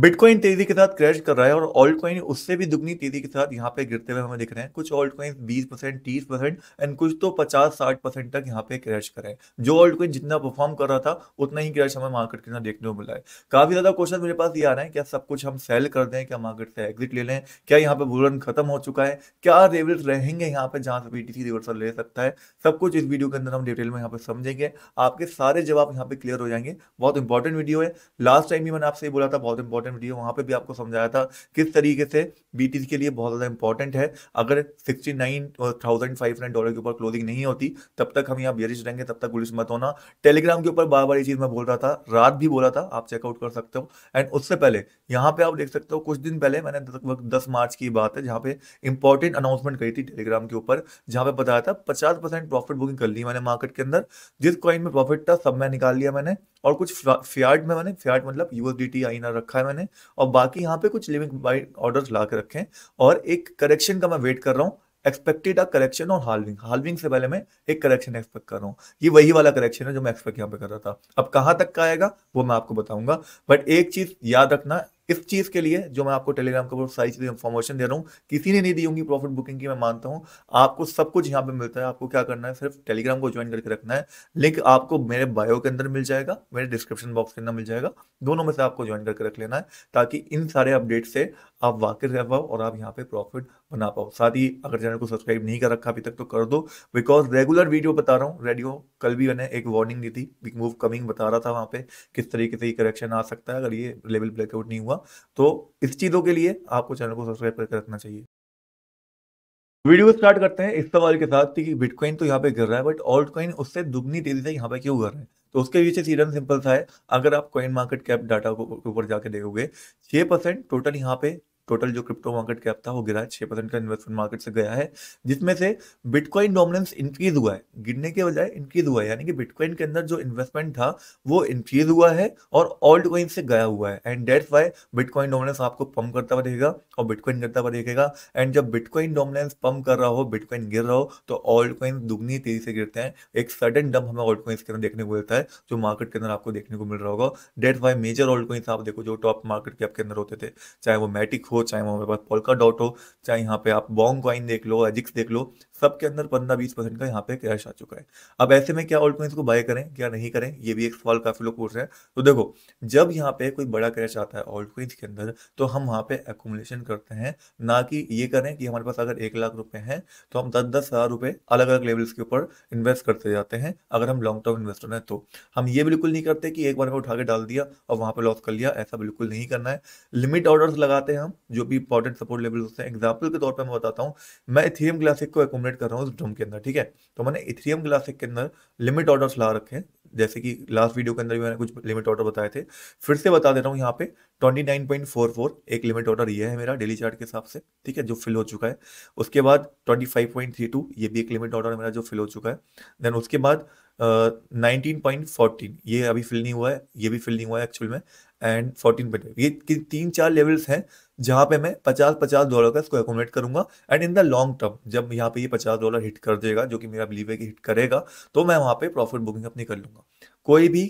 bitcoin तेजी के साथ क्रैश कर रहा है और ऑल्ट कॉइन उससे भी दुगनी तेजी के साथ यहाँ पे गिरते हुए हमें दिख रहे हैं कुछ ऑल्ट कॉइन बीस परसेंट तीस परसेंट एंड कुछ तो पचास साठ परसेंट तक यहाँ पे क्रैश कर रहे हैं जो ऑल्ट कॉइन जितना परफॉर्म कर रहा था उतना ही क्रैश हमें मार्केट के अंदर देखने को मिला है काफी ज्यादा क्वेश्चन मेरे पास ये आ रहे हैं क्या सब कुछ हम सेल कर दें क्या मार्केट से एग्जिट ले लें क्या यहाँ पे बुलरन खत्म हो चुका है क्या रेवल्स रहेंगे यहाँ पे जहाँ से बीटीसी रिवर्सल ले सकता है सब कुछ इस वीडियो के अंदर हम डिटेल में यहाँ पे समझेंगे आपके सारे जवाब यहाँ पे क्लियर हो जाएंगे बहुत इंपॉर्टेंट वीडियो है लास्ट टाइम भी मैंने आपसे बोला था बहुत इंपॉर्टेंट इंपॉर्टेंट वीडियो वहां पे भी आपको समझाया था किस तरीके से बीटीसी के लिए बहुत ज़्यादा इंपॉर्टेंट है अगर sixty nine thousand five hundred dollar के ऊपर क्लोजिंग नहीं होती तब तक हम यहाँ बेरिश रहेंगे तब तक गुलिस मत होना टेलीग्राम के ऊपर बार बार ये चीज़ मैं बोल रहा था रात भी बोला था आप चेकआउट कर सकते हो एंड उससे पहले यहाँ पे आप देख सकते हो कुछ दिन पहले मैंने लगभग दस मार्च की बात है जहाँ पे इंपॉर्टेंट अनाउंसमेंट करी थी टेलीग्राम के ऊपर जहाँ पे बताया था पचास परसेंट प्रॉफिट बुकिंग कर ली मैंने मार्केट के अंदर जिस कॉइन में प्रॉफिट था सब मैं निकाल लिया मैंने और कुछ फियाट में मैंने फियाट मतलब यूएसडीटी आई आईएनआर रखा है मैंने और बाकी यहाँ पे कुछ लिविंग बाई ऑर्डर ला के रखे हैं और एक करेक्शन का मैं वेट कर रहा हूँ एक्सपेक्टेड अ करेक्शन और हालविंग हालविंग से पहले मैं एक करेक्शन एक्सपेक्ट कर रहा हूँ ये वही वाला करेक्शन है जो मैं एक्सपेक्ट यहाँ पे कर रहा था अब कहाँ तक का आएगा वो मैं आपको बताऊंगा बट एक चीज याद रखना इस चीज के लिए जो मैं आपको टेलीग्राम के ऊपर सारी चीजें इन्फॉर्मेशन दे रहा हूँ किसी ने नहीं दी होंगी प्रॉफिट बुकिंग की मैं मानता हूँ आपको सब कुछ यहाँ पे मिलता है आपको क्या करना है सिर्फ टेलीग्राम को ज्वाइन करके रखना है लिंक आपको मेरे बायो के अंदर मिल जाएगा मेरे डिस्क्रिप्शन बॉक्स के अंदर मिल जाएगा दोनों में से आपको ज्वाइन करके रख लेना है ताकि इन सारे अपडेट से आप वाकिफ रह पाओ और आप यहाँ पे प्रॉफिट बना पाओ साथ ही अगर चैनल को सब्सक्राइब नहीं कर रखा अभी तक तो कर दो बिकॉज रेगुलर वीडियो बता रहा हूँ रेडियो कल भी मैंने एक वार्निंग दी थी बिग मूव कमिंग बता रहा था वहाँ पे किस तरीके से करेक्शन आ सकता है अगर ये लेवल ब्रेकआउट नहीं हुआ दूंगा तो इस चीज़ों के लिए आपको चैनल को सब्सक्राइब करके रखना चाहिए वीडियो स्टार्ट करते हैं इस सवाल के साथ कि बिटकॉइन तो यहाँ पे गिर रहा है बट ऑल्ट कॉइन उससे दुगनी तेजी से यहाँ पे क्यों गिर रहे हैं तो उसके पीछे सीधन सिंपल सा है अगर आप कॉइन मार्केट कैप डाटा के ऊपर जाके देखोगे छह परसेंट टोटल यहाँ पे टोटल जो क्रिप्टो मार्केट कैप था वो गिरा है परसेंट का इन्वेस्टमेंट मार्केट से गया है जिसमें से बिटकॉइन डोमिनेंस इंक्रीज हुआ है गिरने के बजाय इंक्रीज हुआ है यानी कि बिटकॉइन के अंदर जो इन्वेस्टमेंट था वो इंक्रीज हुआ है और ऑल्ट कॉइन से गया हुआ है and that's why bitcoin dominance आपको पम्प करता हुआ देखेगा और बिटकॉइन गिरता हुआ देखेगा एंड जब बिटकॉइन डोमिनेंस पम्प कर रहा हो बिटकॉइन गिर रहा हो तो ऑल्ट कॉइन दुगनी तेजी से गिरते हैं एक सडन डंप हमें ऑल्ट कॉइन्स के अंदर देखने को मिलता है जो मार्केट के अंदर आपको देखने को मिल रहा होगा that's why major alt coins आप देखो जो टॉप मार्केट कैप के अंदर होते थे चाहे वो मैटिक हो चाहे हमारे पास पोलका डॉट हो चाहे यहाँ पे आप बॉन्ग क्वाइन देख लो एजिक्स देख लो सबके अंदर पंद्रह बीस परसेंट का यहाँ पे क्रैश आ चुका है अब ऐसे में क्या ओल्ड को बाय करें क्या नहीं करें ये भी एक सवाल काफी लोग पूछ रहे हैं तो देखो जब यहाँ पे कोई बड़ा क्रैश आता है ओल्ड के अंदर तो हम वहाँ पे एकोमोलेशन करते हैं ना कि ये करें कि हमारे पास अगर एक लाख रुपए हैं तो हम दस दस हजार रुपए अलग अलग लेवल्स के ऊपर इन्वेस्ट करते जाते हैं अगर हम लॉन्ग टर्म इन्वेस्टर हैं तो हम ये बिल्कुल नहीं करते कि एक बार में उठा के डाल दिया और वहाँ पे लॉस कर लिया ऐसा बिल्कुल नहीं करना है लिमिट ऑर्डर्स लगाते हैं हम जो भी इंपॉर्टेंट सपोर्ट लेवल होते हैं एग्जाम्पल के तौर पर मैं बताता हूँ मैं इथेरियम क्लासिक को एकोमोडेट इन्वेट कर रहा हूँ उस ड्रम के अंदर ठीक है तो मैंने इथेरियम क्लासिक के अंदर लिमिट ऑर्डर्स ला रखे हैं जैसे कि लास्ट वीडियो के अंदर भी मैंने कुछ लिमिट ऑर्डर बताए थे फिर से बता दे रहा हूँ यहाँ पे 29.44 एक लिमिट ऑर्डर ये है मेरा डेली चार्ट के हिसाब से ठीक है जो फिल हो चुका है उसके बाद 25.32 ये भी एक लिमिट ऑर्डर मेरा जो फिल हो चुका है देन उसके बाद नाइनटीन uh, ये अभी फिल नहीं हुआ है ये भी फिल नहीं हुआ है एक्चुअल में एंड फोर्टीन पॉइंट ये तीन चार लेवल्स हैं जहाँ पे मैं पचास पचास डॉलर का इसको एकोमोडेट करूंगा and in the long term जब यहाँ पे ये पचास डॉलर हिट कर देगा जो कि मेरा बिलीव है कि हिट करेगा तो मैं वहाँ पे प्रॉफिट बुकिंग अपनी कर लूंगा कोई भी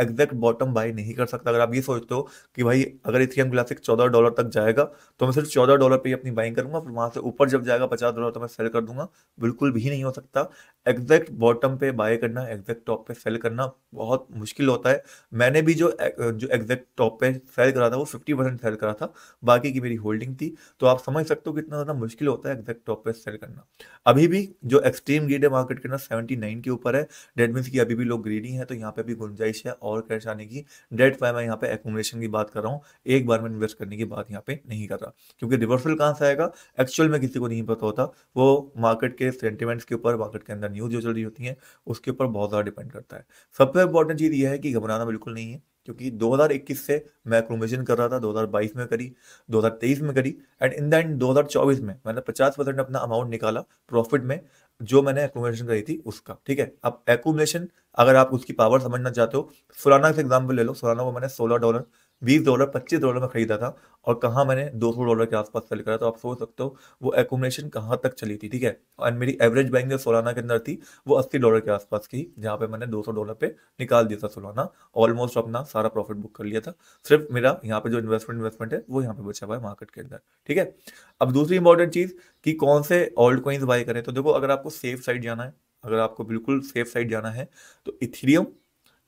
एग्जैक्ट बॉटम बाई नहीं कर सकता अगर आप ये सोचते हो कि भाई अगर इथियम क्लासिक चौदह डॉलर तक जाएगा तो मैं सिर्फ चौदह डॉलर पर ही अपनी बाइंग करूंगा फिर वहां से ऊपर जब जाएगा पचास डॉलर तो मैं सेल कर दूंगा बिल्कुल भी नहीं हो सकता एग्जैक्ट बॉटम पे बाय करना एग्जैक्ट टॉप पे सेल करना बहुत मुश्किल होता है मैंने भी जो जो एग्जैक्ट टॉप पे सेल करा था वो फिफ्टी परसेंट सेल करा था बाकी की मेरी होल्डिंग थी तो आप समझ सकते हो कितना ज़्यादा मुश्किल होता है एग्जैक्ट टॉप पे सेल करना अभी भी जो एक्सट्रीम ग्रीड है मार्केट के ना सेवेंटी के ऊपर है डेट मीन्स की अभी भी लोग ग्रीडी हैं तो यहाँ पे भी गुंजाइश है और कैश आने की डेट वाई मैं यहाँ पे एकोमोडेशन की बात कर रहा हूँ एक बार में इन्वेस्ट करने की बात यहाँ पे नहीं कर रहा क्योंकि रिवर्सल कहाँ से आएगा एक्चुअल में किसी को नहीं पता होता वो मार्केट के सेंटिमेंट्स के ऊपर मार्केट के अंदर न्यूज जो चल रही होती है उसके ऊपर बहुत ज़्यादा डिपेंड करता है सबसे इंपॉर्टेंट चीज़ यह है कि घबराना बिल्कुल नहीं है क्योंकि 2021 से मैं क्रोमेशन कर रहा था 2022 में करी 2023 में करी एंड इन द एंड 2024 में मैंने 50 परसेंट अपना अमाउंट निकाला प्रॉफिट में जो मैंने एकोमेशन करी थी उसका ठीक है अब एकोमेशन अगर आप उसकी पावर समझना चाहते हो सोलाना से एग्जाम्पल ले लो सोलाना को मैंने सोलह डॉलर बीस डॉलर पच्चीस डॉलर में खरीदा था और कहाँ मैंने दो सौ डॉलर के आसपास सेल करा तो आप सोच सकते हो वो एकोमोडेशन कहाँ तक चली थी ठीक है एंड मेरी एवरेज बैंक जो सोलाना के अंदर थी वो अस्सी डॉलर के आसपास की जहाँ पे मैंने दो सौ डॉलर पे निकाल दिया था सोलाना ऑलमोस्ट अपना सारा प्रॉफिट बुक कर लिया था सिर्फ मेरा यहाँ पे जो इन्वेस्टमेंट इन्वेस्टमेंट है वो यहाँ पे बचा हुआ है मार्केट के अंदर ठीक है अब दूसरी इंपॉर्टेंट चीज़ कि कौन से ऑल्ड कॉइन्स बाय करें तो देखो अगर आपको सेफ साइड जाना है अगर आपको बिल्कुल सेफ साइड जाना है तो इथीरियम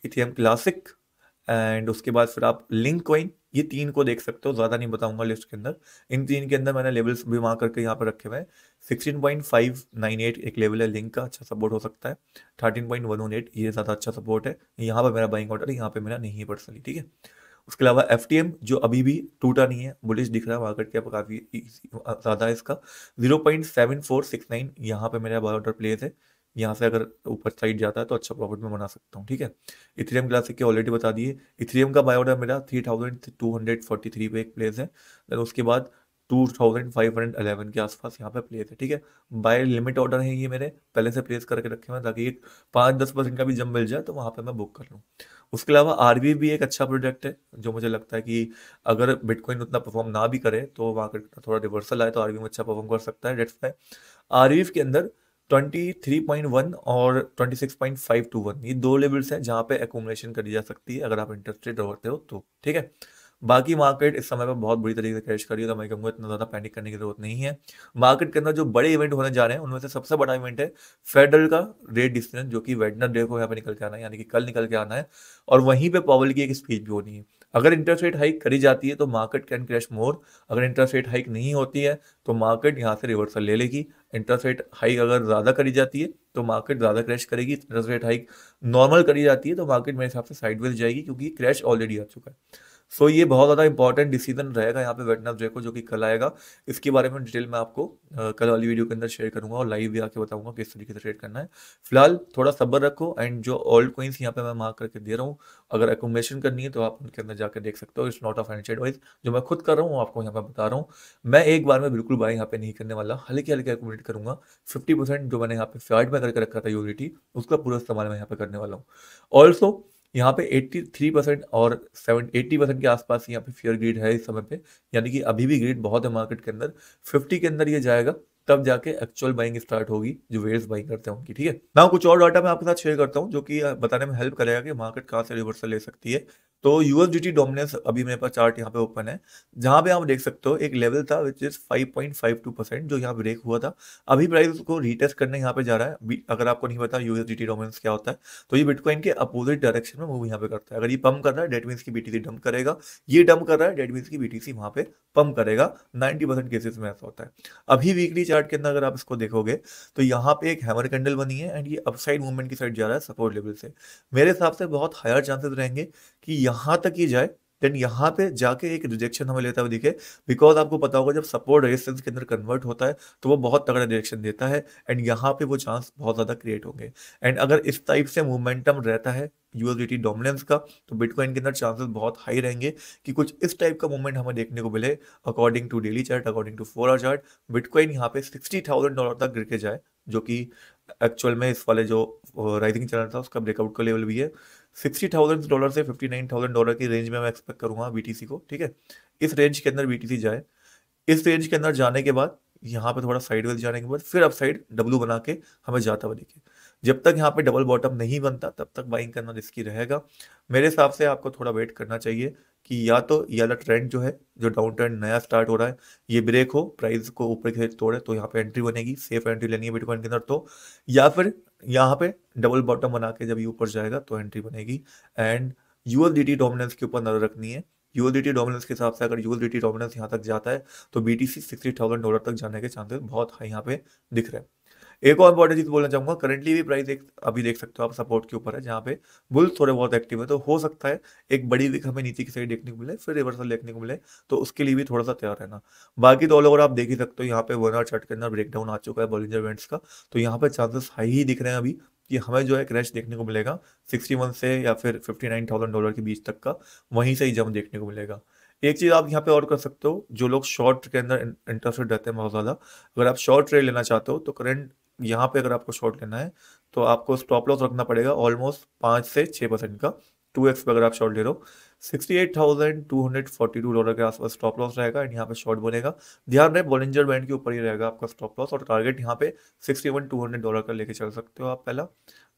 इथीरियम क्लासिक एंड उसके बाद फिर आप लिंक कॉइन ये तीन को देख सकते हो ज़्यादा नहीं बताऊंगा लिस्ट के अंदर इन तीन के अंदर मैंने लेवल्स भी वहां करके यहाँ पर रखे हुए हैं sixteen point five nine eight एक लेवल है लिंक का अच्छा सपोर्ट हो सकता है thirteen point one one eight ये ज़्यादा अच्छा सपोर्ट है यहाँ पर मेरा बाइंग ऑर्डर यहाँ पे मेरा नहीं पड़ पर्सनली ठीक है उसके अलावा एफ जो अभी भी टूटा नहीं है बुलिश दिख रहा है मार्केट कैप काफ़ी ज़्यादा है इसका zero point seven four six nine यहाँ पे मेरा बाय ऑर्डर प्लेस है यहाँ से अगर ऊपर साइड जाता है तो अच्छा प्रॉफिट में बना सकता हूँ ठीक है इथेरियम क्लासिक के ऑलरेडी बता दिए इथेरियम का बायोडा मेरा three thousand two hundred forty three पे एक प्लेस है देन उसके बाद two thousand five hundred eleven के आसपास यहाँ पे प्लेस है ठीक है बाय लिमिट ऑर्डर है ये मेरे पहले से प्लेस करके रखे हुए ताकि एक पाँच दस परसेंट का भी जम मिल जाए तो वहाँ पर मैं बुक कर लूँ उसके अलावा आर भी एक अच्छा प्रोडक्ट है जो मुझे लगता है कि अगर बिटकॉइन उतना परफॉर्म ना भी करे तो वहाँ का थोड़ा रिवर्सल आए तो आर में अच्छा परफॉर्म कर सकता है डेट्स आर के अंदर 23.1 और 26.521 ये दो लेवल्स हैं जहाँ पे एकोमोलेशन करी जा सकती है अगर आप इंटरेस्टेड रहते हो तो ठीक है बाकी मार्केट इस समय पर बहुत बुरी तरीके से क्रैश कर रही है तो मैं कहूँगा इतना ज़्यादा पैनिक करने की जरूरत नहीं है मार्केट के अंदर जो बड़े इवेंट होने जा रहे हैं उनमें से सबसे बड़ा इवेंट है फेडरल का रेट डिसीजन जो कि वेडनर डे को यहाँ पर निकल के आना है यानी कि कल निकल के आना है और वहीं पर पॉवल की एक स्पीच भी होनी है अगर इंटरेस्ट रेट हाइक करी जाती है तो मार्केट कैन क्रैश मोर अगर इंटरेस्ट रेट हाइक नहीं होती है तो मार्केट यहाँ से रिवर्सल ले लेगी इंटरेस्ट रेट हाइक अगर ज़्यादा करी जाती है तो मार्केट ज़्यादा क्रैश करेगी इंटरेस्ट रेट हाइक नॉर्मल करी जाती है तो मार्केट मेरे हिसाब से साइडवेज जाएगी क्योंकि क्रैश ऑलरेडी आ चुका है सो so, ये बहुत ज़्यादा इंपॉर्टेंट डिसीजन रहेगा यहाँ पे वेटनेसडे को जो कि कल आएगा इसके बारे में डिटेल मैं आपको कल वाली वीडियो के अंदर शेयर करूँगा और लाइव भी आके बताऊँगा किस तरीके से ट्रेड करना है फिलहाल थोड़ा सब्र रखो एंड जो ओल्ड कोइंस यहाँ पे मैं मार्क करके दे रहा हूँ अगर एकोमेशन करनी है तो आप उनके अंदर जाकर देख सकते हो it's not of and wise जो मैं खुद कर रहा हूँ आपको यहाँ पर बता रहा हूँ मैं एक बार में बिल्कुल बाय यहाँ पे नहीं करने वाला हल्के हल्के एकोमेट करूँगा फिफ्टी जो मैंने यहाँ पे फ्लाइट में करके रखा था यूनिटी उसका पूरा इस्तेमाल मैं यहाँ पर करने वाला हूँ ऑल्सो यहाँ पे 83 परसेंट और 70 80 परसेंट के आसपास यहाँ पे फियर ग्रीड है इस समय पे यानी कि अभी भी ग्रीड बहुत है मार्केट के अंदर 50 के अंदर ये जाएगा तब जाके एक्चुअल बाइंग स्टार्ट होगी जो वेयर्स बाइंग करते हैं उनकी ठीक है मैं कुछ और डाटा मैं आपके साथ शेयर करता हूँ जो कि बताने में हेल्प करेगा कि मार्केट कहाँ से रिवर्सल ले सकती है तो यूएस डोमिनेंस अभी मेरे पास चार्ट यहाँ पे ओपन है जहां पे आप देख सकते हो एक लेवल था विच इज 5.52 परसेंट जो यहाँ ब्रेक हुआ था अभी प्राइस को रीटेस्ट करने यहाँ पे जा रहा है अगर आपको नहीं पता यूएस डोमिनेंस क्या होता है तो ये बिटकॉइन के अपोजिट डायरेक्शन में मूव यहाँ पे करता है अगर ये पम्प कर रहा है डेट मीनस की बीटीसी टी करेगा ये डम्प कर रहा है डेट मीनस की बीटीसी वहाँ पे पम्प करेगा नाइनटी केसेस में ऐसा होता है अभी वीकली चार्ट के अंदर अगर आप इसको देखोगे तो यहाँ पे एक हैमर कैंडल बनी है एंड ये अपसाइड मूवमेंट की साइड जा रहा है सपोर्ट लेवल से मेरे हिसाब से बहुत हायर चांसेस रहेंगे कि यहां तक ही जाए देन यहां पे जाके एक रिजेक्शन हमें लेता हुआ दिखे बिकॉज आपको पता होगा जब सपोर्ट रेजिस्टेंस के अंदर कन्वर्ट होता है तो वो बहुत तगड़ा रिजेक्शन देता है एंड यहाँ पे वो चांस बहुत ज़्यादा क्रिएट होंगे एंड अगर इस टाइप से मोमेंटम रहता है यूएसडीटी डोमिनेंस का तो बिटकॉइन के अंदर चांसेस बहुत हाई रहेंगे कि कुछ इस टाइप का मूवमेंट हमें देखने को मिले according to daily chart according to four hour chart bitcoin यहाँ पे सिक्सटी थाउजेंड डॉलर तक गिर के जाए जो कि एक्चुअल में इस वाले जो राइजिंग चैनल था उसका ब्रेकआउट का लेवल भी है सिक्सटी थाउजेंड डॉलर से फिफ्टी नाइन थाउजेंड डॉलर की रेंज में मैं एक्सपेक्ट करूंगा बीटीसी को ठीक है इस रेंज के अंदर बीटीसी जाए इस रेंज के अंदर जाने के बाद यहाँ पे थोड़ा साइड जाने के बाद फिर अब साइड डब्लू बना के हमें जाता हुआ देखिए जब तक यहाँ पे डबल बॉटम नहीं बनता तब तक बाइंग करना रिस्की रहेगा मेरे हिसाब से आपको थोड़ा वेट करना चाहिए कि या तो ये वाला ट्रेंड जो है जो डाउन ट्रेंड नया स्टार्ट हो रहा है ये ब्रेक हो प्राइस को ऊपर की तोड़े तो यहाँ पे एंट्री बनेगी सेफ एंट्री लेनी है बिटकॉइन के अंदर तो या फिर यहाँ पे डबल बॉटम बना के जब ये ऊपर जाएगा तो एंट्री बनेगी एंड यूएसडीटी डोमिनेंस के ऊपर नजर रखनी है यूएसडीटी डोमिनेंस के हिसाब से अगर यूएसडीटी डोमिनेंस यहाँ तक जाता है तो बीटीसी सिक्सटी थाउजेंड डॉलर तक जाने के चांसेस बहुत हाई यहाँ पे दिख रहे हैं एक और इंपॉर्टेंट चीज़ बोलना चाहूंगा करंटली भी प्राइस देख अभी देख सकते हो आप सपोर्ट के ऊपर है जहाँ पे बुल थोड़े बहुत एक्टिव है तो हो सकता है एक बड़ी विक हमें नीचे की साइड देखने को मिले फिर रिवर्सल देखने को मिले तो उसके लिए भी थोड़ा सा तैयार रहना बाकी तो ऑल ओवर आप देख ही सकते हो यहाँ पे वन आर चार्ट के अंदर ब्रेकडाउन आ चुका है बॉलिंजर इवेंट्स का तो यहाँ पे चांसेस हाई ही दिख रहे हैं अभी कि हमें जो है क्रैश देखने को मिलेगा वन से या फिर थाउजेंड डॉलर के बीच तक का वहीं से ही जम देखने को मिलेगा एक चीज़ आप यहाँ पे और कर सकते हो जो लोग शॉर्ट के अंदर इंटरेस्टेड रहते हैं बहुत ज़्यादा अगर आप शॉर्ट ट्रेड लेना चाहते हो तो करंट यहाँ पे अगर आपको शॉर्ट लेना है तो आपको स्टॉप लॉस रखना पड़ेगा ऑलमोस्ट पाँच से छः परसेंट का टू एक्स पे अगर आप शॉर्ट ले रहे हो sixty eight thousand two hundred forty two dollar के आसपास स्टॉप लॉस रहेगा एंड यहाँ पे शॉर्ट बनेगा ध्यान रहे बॉलिंजर बैंड के ऊपर ही रहेगा आपका स्टॉप लॉस और टारगेट यहाँ पे sixty one two hundred dollar का लेके चल सकते हो आप पहला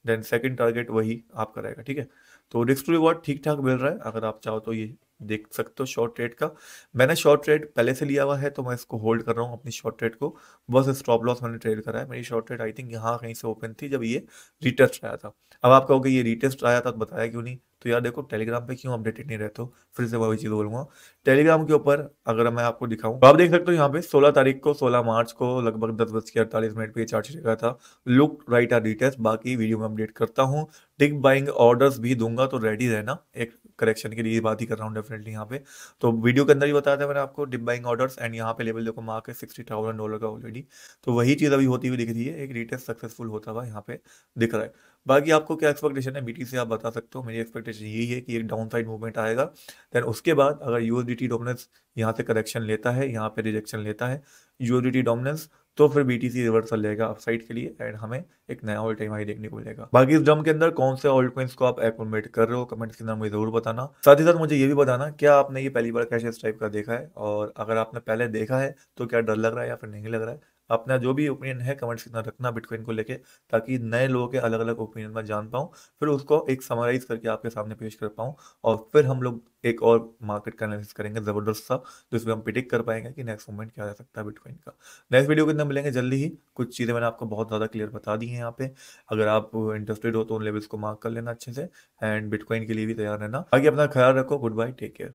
देन सेकंड टारगेट वही आपका रहेगा ठीक है तो रिस्क टू रिवॉर्ड ठीक ठाक मिल रहा है अगर आप चाहो तो ये देख सकते हो शॉर्ट रेट का मैंने शॉर्ट रेट पहले से लिया हुआ है तो मैं इसको होल्ड कर रहा हूँ अपनी शॉर्ट रेट को बस स्टॉप लॉस मैंने ट्रेड करा है मेरी शॉर्ट रेट आई थिंक यहाँ कहीं से ओपन थी जब ये रिटेस्ट आया था अब आप कहोगे ये रिटेस्ट आया था तो बताया क्यों नहीं तो यार देखो टेलीग्राम पे क्यों अपडेटेड नहीं रहते हो फिर से वही चीज़ बोलूंगा टेलीग्राम के ऊपर अगर मैं आपको दिखाऊँ तो आप देख सकते हो यहाँ पे 16 तारीख को 16 मार्च को लगभग दस बज के अड़तालीस मिनट पर चार्ज चेगा था लुक राइट आर डिटेल्स बाकी वीडियो में अपडेट करता हूँ टिक बाइंग ऑर्डर्स भी दूंगा तो रेडी रहना एक करेक्शन के लिए बात ही कर रहा हूँ डेफिनेटली यहाँ पे तो वीडियो के अंदर ही बताया था मैंने आपको डिप बाइंग ऑर्डर्स एंड यहाँ पे लेवल देखो मार्क है सिक्सटी थाउजेंड डॉलर का ऑलरेडी तो वही चीज़ अभी होती हुई दिख रही है एक रिटेस्ट सक्सेसफुल होता हुआ यहाँ पे दिख रहा है बाकी आपको क्या एक्सपेक्टेशन है बीटी से आप बता सकते हो मेरी एक्सपेक्टेशन यही है कि एक डाउन साइड मूवमेंट आएगा देन उसके बाद अगर यूएसडीटी डोमिनेंस यहाँ से करेक्शन लेता है यहाँ पे रिजेक्शन लेता है यूएसडीटी डोमिनेंस तो फिर बी टी सी रिवर्सल लेगा अपसाइड के लिए एंड हमें एक नया ऑल टाइम हाई देखने को मिलेगा बाकी इस जम के अंदर कौन से ऑल्ड कॉइन्स को आप एकोमेट कर रहे हो कमेंट्स के अंदर मुझे जरूर बताना साथ ही साथ मुझे ये भी बताना क्या आपने ये पहली बार कैश इस टाइप का देखा है और अगर आपने पहले देखा है तो क्या डर लग रहा है या फिर नहीं लग रहा है अपना जो भी ओपिनियन है कमेंट्स कितना रखना बिटकॉइन को लेके ताकि नए लोगों के अलग अलग ओपिनियन में जान पाऊँ फिर उसको एक समराइज करके आपके सामने पेश कर पाऊँ और फिर हम लोग एक और मार्केट का एनालिसिस करेंगे जबरदस्त सा जिसमें हम प्रिडिक्ट कर पाएंगे कि नेक्स्ट मूवमेंट क्या रह सकता है बिटकॉइन का नेक्स्ट वीडियो के अंदर मिलेंगे जल्दी ही कुछ चीज़ें मैंने आपको बहुत ज़्यादा क्लियर बता दी हैं यहाँ पे अगर आप इंटरेस्टेड हो तो उन लेवल्स को मार्क कर लेना अच्छे से एंड बिटकॉइन के लिए भी तैयार रहना बाकी अपना ख्याल रखो गुड बाय टेक केयर